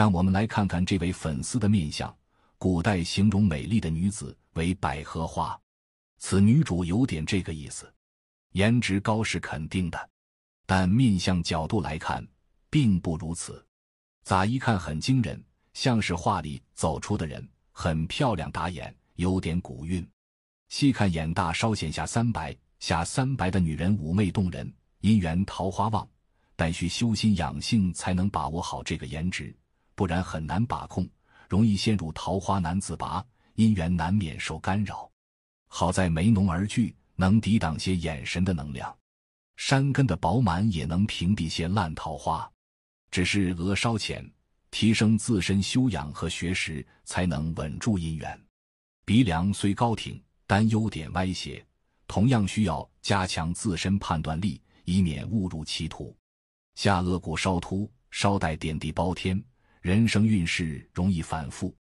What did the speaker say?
让我们来看看这位粉丝的面相。古代形容美丽的女子为百合花，此女主有点这个意思。颜值高是肯定的，但面相角度来看，并不如此。咋一看很惊人，像是画里走出的人，很漂亮，打眼有点古韵。细看，眼大，稍显下三白。下三白的女人妩媚动人，姻缘桃花旺，但需修心养性才能把握好这个颜值。不然很难把控，容易陷入桃花难自拔，姻缘难免受干扰。好在眉浓而聚，能抵挡些眼神的能量；山根的饱满也能屏蔽些烂桃花。只是额稍浅，提升自身修养和学识，才能稳住姻缘。鼻梁虽高挺，但优点歪斜，同样需要加强自身判断力，以免误入歧途。下颚骨稍凸，稍带点地包天。人生运势容易反复。